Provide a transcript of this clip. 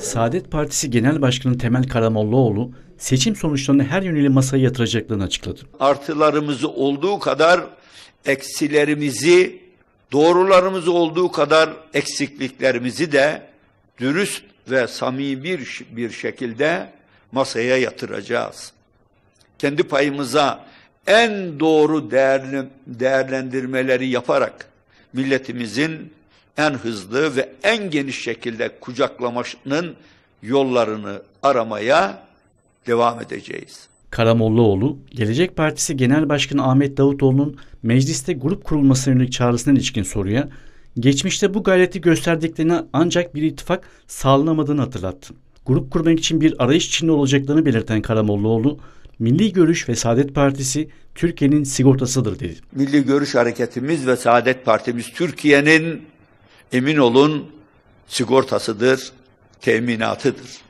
Saadet Partisi Genel Başkanı Temel Karamollaoğlu seçim sonuçlarını her yönüyle masaya yatıracaklarını açıkladı. Artılarımızı olduğu kadar eksilerimizi, doğrularımız olduğu kadar eksikliklerimizi de dürüst ve samimi bir, bir şekilde masaya yatıracağız. Kendi payımıza en doğru değerli, değerlendirmeleri yaparak milletimizin en hızlı ve en geniş şekilde kucaklamanın yollarını aramaya devam edeceğiz. Karamollaoğlu, Gelecek Partisi Genel Başkanı Ahmet Davutoğlu'nun mecliste grup kurulmasına yönelik çağrısına ilişkin soruya, geçmişte bu gayreti gösterdiklerini ancak bir ittifak sağlanamadığını hatırlattı. Grup kurmak için bir arayış içinde olacaklarını belirten Karamollaoğlu, Milli Görüş ve Saadet Partisi Türkiye'nin sigortasıdır dedi. Milli Görüş hareketimiz ve Saadet Partimiz Türkiye'nin emin olun sigortasıdır, teminatıdır.